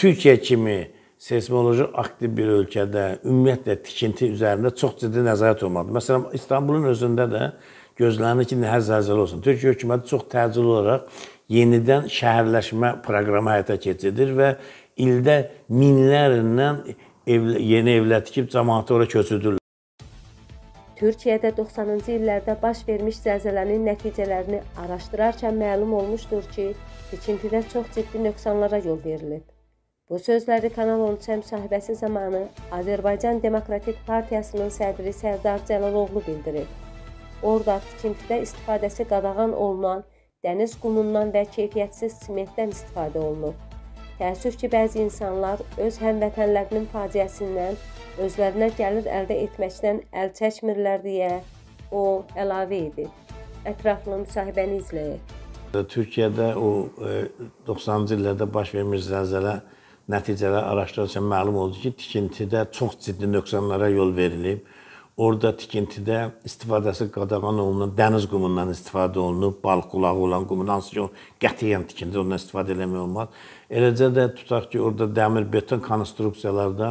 Türkiyə kimi seismoloji aktiv bir ölkədə ümumiyyətlə tikinti üzərində çox ciddi nəzarət olmalıdır. Məsələn, İstanbulun özündə də gözlənilir ki, hər zəlzələ olsun. Türkiyə hökuməti çox təcili olaraq yenidən şəhərləşmə proqramı həyata keçirir və ildə minlərlə ev, yeni evlər tikib cəmaəti ora köçüdürlər. Türkiyədə 90-cı illərdə baş vermiş zəlzələnin nəticələrini araşdırarkən məlum olmuşdur ki, tikintidə çox ciddi nöqsanlara yol verilib. Bu sözləri Kanal 13 müsahibəsi zamanı Azərbaycan Demokratik Partiyasının sədri Sərdar Cəlaloğlu bildirib. Orada tikintidə istifadəsi qadağan olunan dəniz qumundan və keyfiyyətsiz simentdən istifadə olunub. Təəssüf ki, bəzi insanlar öz həmvətənlərinin faciəsindən özlərinə gəlir əldə etməkdən əl çəkmirlər deyə o əlavə edib. Ətraflı müsahibəni izləyək. Türkiyədə o 90-cı e, illərdə baş vermiş zəlzələ Nəticədə araşdırılırsa məlum oldu ki, tikintidə çox ciddi nöqsanlara yol verilib. Orada tikintidə istifadəsi qadağan olunan dəniz qumundan istifadə olunub, balıq qulağı olan qumundan, hansı ki, qətiyyən tikintidə ondan istifadə eləmək olmaz. Eləcə də tutaq ki, orada dəmir beton konstruksiyalarda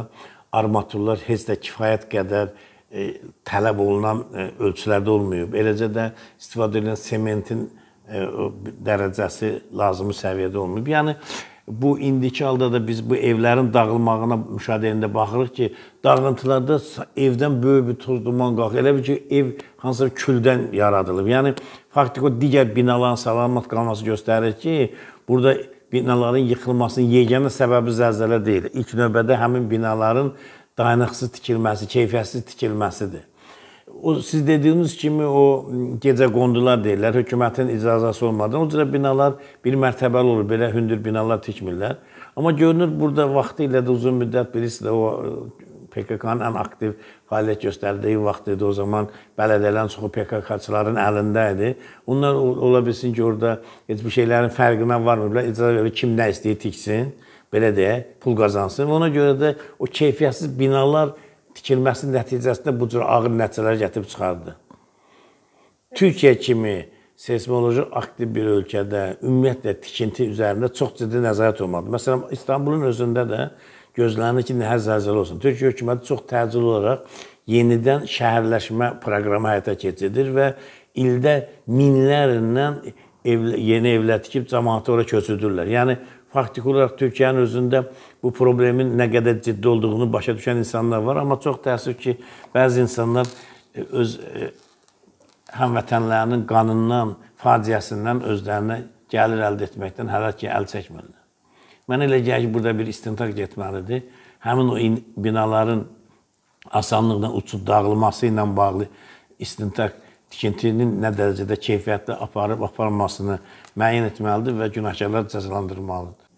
armaturlar heç də kifayət qədər e, tələb olunan e, ölçülərdə olmayıb. Eləcə də istifadə edilən sementin e, dərəcəsi lazımi səviyyədə olmayıb. Yəni bu indiki halda da biz bu evlərin dağılmağına müşahidəyində baxırıq ki, dağıntılarda evdən böyük bir toz duman qalxır. Elə bil ki, ev hansısa küldən yaradılıb. Yəni faktiki o digər binaların salamat qalması göstərir ki, burada binaların yıxılmasının yeganə səbəbi zəlzələ deyil. İlk növbədə həmin binaların dayanıqsız tikilməsi, keyfiyyətsiz tikilməsidir o siz dediyiniz kimi o gecə qondular deyirlər, hökumətin icazəsi olmadan. O cürə binalar bir mərtəbəli olur, belə hündür binalar tikmirlər. Amma görünür burada vaxtı ilə də uzun müddət birisi də o e, PKK-nın ən aktiv fəaliyyət göstərdiyi vaxt idi. O zaman bələdələrin çoxu PKK-çıların əlində idi. Onlar ola bilsin ki, orada heç bir şeylərin fərqinə varmırlar. İcazə verir kim nə istəyir tiksin, belə deyə pul qazansın. Ona görə də o keyfiyyətsiz binalar tikilməsi nəticəsində bu cür ağır nəticələr gətirib çıxardı. Türkiyə kimi seismoloji aktiv bir ölkədə ümumiyyətlə tikinti üzərində çox ciddi nəzarət olmalıdır. Məsələn, İstanbulun özündə də gözlənilir ki, nəhər zəlzələ olsun. Türkiyə hökuməti çox təcili olaraq yenidən şəhərləşmə proqramı həyata keçirir və ildə minlərlə ev, yeni evlər tikib cəmaatı ora köçüdürlər. Yəni faktiki olaraq Türkiyənin özündə bu problemin nə qədər ciddi olduğunu başa düşən insanlar var, amma çox təəssüf ki, bəzi insanlar e, öz e, həmvətənlərinin qanından, faciəsindən özlərinə gəlir əldə etməkdən hələ ki əl çəkmirlər. Mən elə gəlir ki, burada bir istintaq getməlidir. Həmin o binaların asanlıqla uçub dağılması ilə bağlı istintaq tikintinin nə dərəcədə keyfiyyətli aparıb aparılmasını müəyyən etməlidir və günahkarlar cəzalandırılmalıdır.